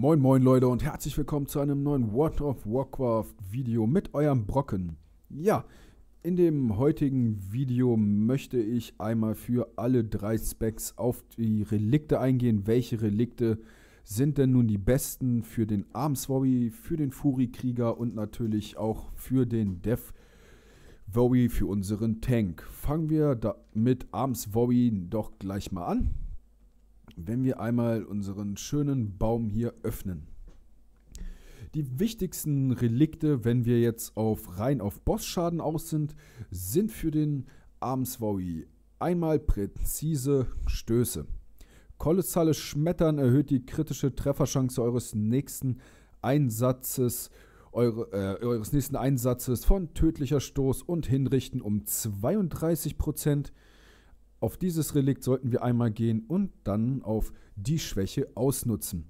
Moin moin Leute und herzlich willkommen zu einem neuen World of Warcraft Video mit eurem Brocken. Ja, in dem heutigen Video möchte ich einmal für alle drei Specs auf die Relikte eingehen. Welche Relikte sind denn nun die besten für den Arms Armswobby, für den Furi-Krieger und natürlich auch für den Death Wowie für unseren Tank. Fangen wir mit Arms Wowie doch gleich mal an wenn wir einmal unseren schönen Baum hier öffnen. Die wichtigsten Relikte, wenn wir jetzt auf rein auf Bossschaden aus sind, sind für den Armswowie einmal präzise Stöße. Kolossales Schmettern erhöht die kritische Trefferchance eures nächsten Einsatzes, eure, äh, eures nächsten Einsatzes von tödlicher Stoß und Hinrichten um 32 Prozent. Auf dieses Relikt sollten wir einmal gehen und dann auf die Schwäche ausnutzen.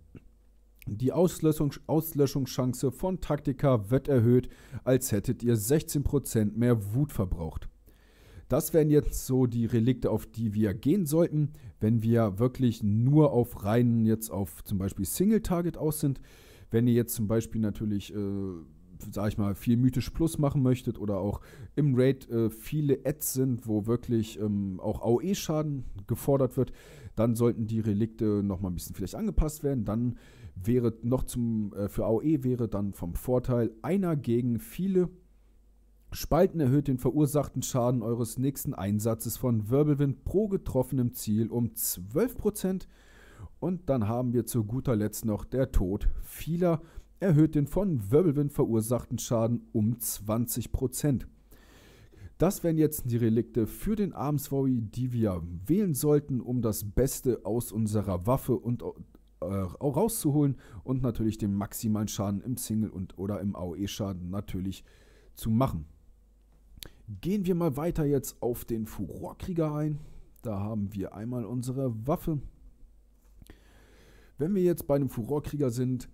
Die Auslöschung, Auslöschungschance von Taktika wird erhöht, als hättet ihr 16% mehr Wut verbraucht. Das wären jetzt so die Relikte, auf die wir gehen sollten, wenn wir wirklich nur auf reinen, jetzt auf zum Beispiel Single-Target aus sind. Wenn ihr jetzt zum Beispiel natürlich äh, sag ich mal, viel mythisch plus machen möchtet oder auch im Raid äh, viele Ads sind, wo wirklich ähm, auch AOE-Schaden gefordert wird, dann sollten die Relikte nochmal ein bisschen vielleicht angepasst werden. Dann wäre noch zum, äh, für AOE wäre dann vom Vorteil einer gegen viele. Spalten erhöht den verursachten Schaden eures nächsten Einsatzes von Wirbelwind pro getroffenem Ziel um 12%. Und dann haben wir zu guter Letzt noch der Tod vieler erhöht den von Wirbelwind verursachten Schaden um 20%. Das wären jetzt die Relikte für den Armsvory, die wir wählen sollten, um das Beste aus unserer Waffe und äh, rauszuholen und natürlich den maximalen Schaden im Single und oder im AOE-Schaden natürlich zu machen. Gehen wir mal weiter jetzt auf den Furorkrieger ein. Da haben wir einmal unsere Waffe. Wenn wir jetzt bei einem Furorkrieger sind,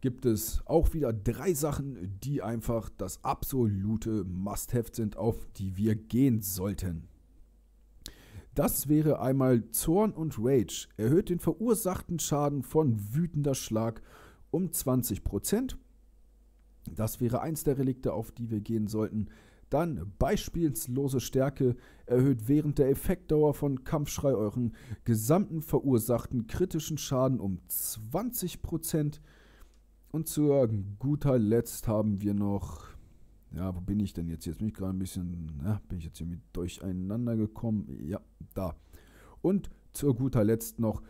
gibt es auch wieder drei Sachen, die einfach das absolute Must-Have sind, auf die wir gehen sollten. Das wäre einmal Zorn und Rage. Erhöht den verursachten Schaden von wütender Schlag um 20%. Das wäre eins der Relikte, auf die wir gehen sollten. Dann beispielslose Stärke erhöht während der Effektdauer von Kampfschrei euren gesamten verursachten kritischen Schaden um 20 und zu guter halt, Letzt haben wir noch. Ja, wo bin ich denn jetzt? Jetzt bin ich gerade ein bisschen. Ja, bin ich jetzt hier mit durcheinander gekommen? Ja, da. Und zu guter Letzt noch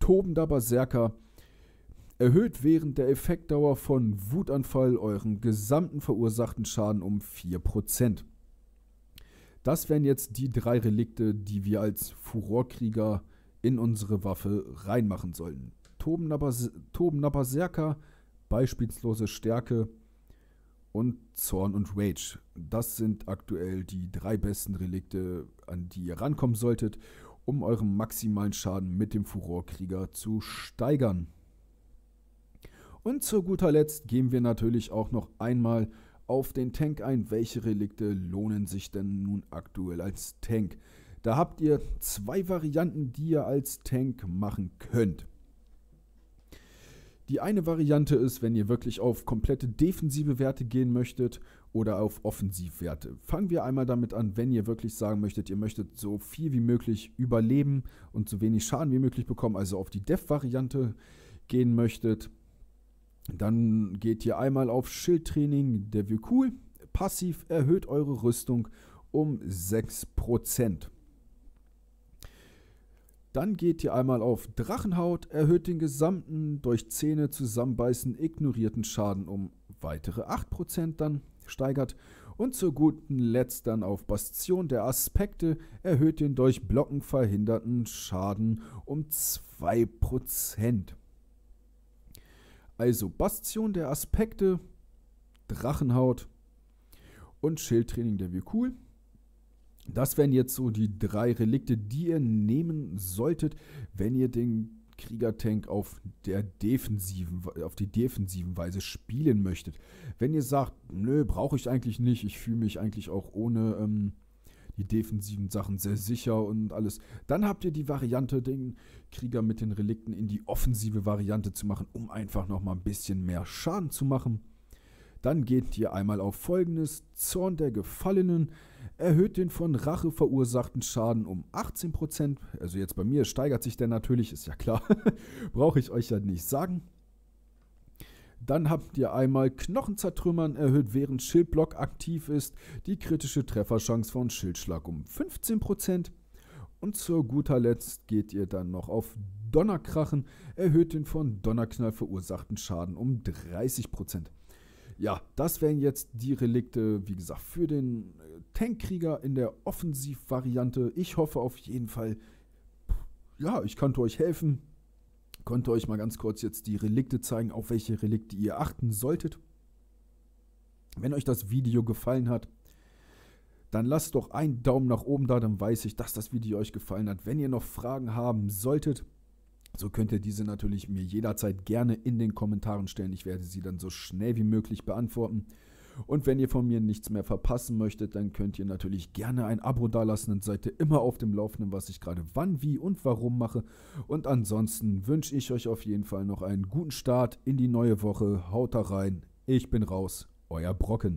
tobender Berserker. Erhöht während der Effektdauer von Wutanfall euren gesamten verursachten Schaden um 4%. Das wären jetzt die drei Relikte, die wir als Furorkrieger in unsere Waffe reinmachen sollten. Tobender, Bas Berserker, beispielslose Stärke und Zorn und Rage. Das sind aktuell die drei besten Relikte, an die ihr rankommen solltet, um euren maximalen Schaden mit dem Furorkrieger zu steigern. Und zu guter Letzt gehen wir natürlich auch noch einmal auf den Tank ein. Welche Relikte lohnen sich denn nun aktuell als Tank? Da habt ihr zwei Varianten, die ihr als Tank machen könnt. Die eine Variante ist, wenn ihr wirklich auf komplette defensive Werte gehen möchtet oder auf Offensivwerte. Fangen wir einmal damit an, wenn ihr wirklich sagen möchtet, ihr möchtet so viel wie möglich überleben und so wenig Schaden wie möglich bekommen, also auf die Def-Variante gehen möchtet. Dann geht ihr einmal auf Schildtraining, der wir cool. Passiv erhöht eure Rüstung um 6%. Dann geht ihr einmal auf Drachenhaut, erhöht den gesamten durch Zähne zusammenbeißen ignorierten Schaden um weitere 8% dann steigert. Und zu guten Letzt dann auf Bastion der Aspekte erhöht den durch Blocken verhinderten Schaden um 2%. Also Bastion der Aspekte, Drachenhaut und Schildtraining der View cool. Das wären jetzt so die drei Relikte, die ihr nehmen solltet, wenn ihr den Kriegertank auf der defensiven, auf die defensiven Weise spielen möchtet. Wenn ihr sagt, nö, brauche ich eigentlich nicht, ich fühle mich eigentlich auch ohne ähm, die defensiven Sachen sehr sicher und alles, dann habt ihr die Variante, den Krieger mit den Relikten in die offensive Variante zu machen, um einfach nochmal ein bisschen mehr Schaden zu machen. Dann geht ihr einmal auf folgendes: Zorn der Gefallenen erhöht den von Rache verursachten Schaden um 18%. Also jetzt bei mir steigert sich der natürlich, ist ja klar. Brauche ich euch ja nicht sagen. Dann habt ihr einmal Knochen zertrümmern erhöht, während Schildblock aktiv ist, die kritische Trefferchance von Schildschlag um 15%. Und zu guter Letzt geht ihr dann noch auf Donnerkrachen, erhöht den von Donnerknall verursachten Schaden um 30% ja, das wären jetzt die Relikte, wie gesagt, für den äh, Tankkrieger in der Offensivvariante. Ich hoffe auf jeden Fall, ja, ich konnte euch helfen. Konnte euch mal ganz kurz jetzt die Relikte zeigen, auf welche Relikte ihr achten solltet. Wenn euch das Video gefallen hat, dann lasst doch einen Daumen nach oben da, dann weiß ich, dass das Video euch gefallen hat. Wenn ihr noch Fragen haben solltet, so könnt ihr diese natürlich mir jederzeit gerne in den Kommentaren stellen. Ich werde sie dann so schnell wie möglich beantworten. Und wenn ihr von mir nichts mehr verpassen möchtet, dann könnt ihr natürlich gerne ein Abo dalassen und seid ihr immer auf dem Laufenden, was ich gerade wann, wie und warum mache. Und ansonsten wünsche ich euch auf jeden Fall noch einen guten Start in die neue Woche. Haut da rein. Ich bin raus. Euer Brocken.